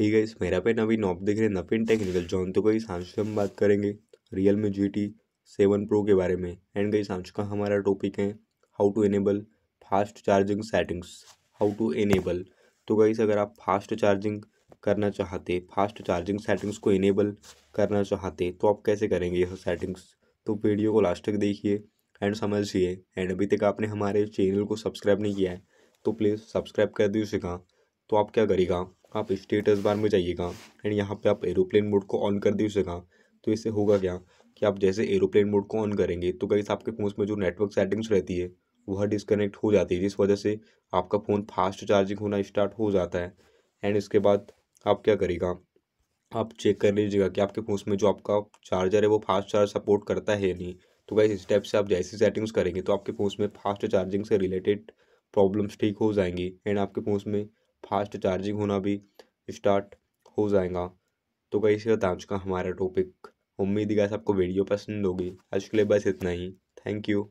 ही गई मेरा पेन अभी नॉप देख रहे नफिन टेक्निकल जॉन तो गई सांच हम बात करेंगे Realme G T seven pro के बारे में एंड गई सांच का हमारा टॉपिक है how to enable fast charging settings how to enable तो गई अगर आप फास्ट चार्जिंग करना चाहते फास्ट चार्जिंग सेटिंग्स को इनेबल करना चाहते तो आप कैसे करेंगे यह सेटिंग्स तो वीडियो को लास्ट तक देखिए एंड समझिए एंड अभी तक आपने हमारे चैनल को सब्सक्राइब नहीं किया है तो प्लीज़ सब्सक्राइब कर दीजिएगा तो आप क्या करेगा आप स्टेटस बार में जाइएगा एंड यहाँ पे आप एरोप्लेन मोड को ऑन कर दीजिएगा तो इससे होगा क्या कि आप जैसे एरोप्लेन मोड को ऑन करेंगे तो कहीं आपके फ़ोन में जो नेटवर्क सेटिंग्स रहती है वह डिसकनेक्ट हो जाती है जिस वजह से आपका फ़ोन फास्ट चार्जिंग होना स्टार्ट हो जाता है एंड इसके बाद आप क्या करेगा आप चेक कर लीजिएगा कि आपके फ़ोन में जो आपका चार्जर है वो फास्ट चार्ज सपोर्ट करता है या नहीं तो गाइस इस टाइप से आप जैसी सेटिंग्स करेंगे तो आपके फ़ोन में फास्ट चार्जिंग से रिलेटेड प्रॉब्लम्स ठीक हो जाएंगी एंड आपके फ़ोन में फास्ट चार्जिंग होना भी स्टार्ट हो जाएगा तो कई से था चुका का हमारा टॉपिक उम्मीद है आपको वीडियो पसंद होगी आज के लिए बस इतना ही थैंक यू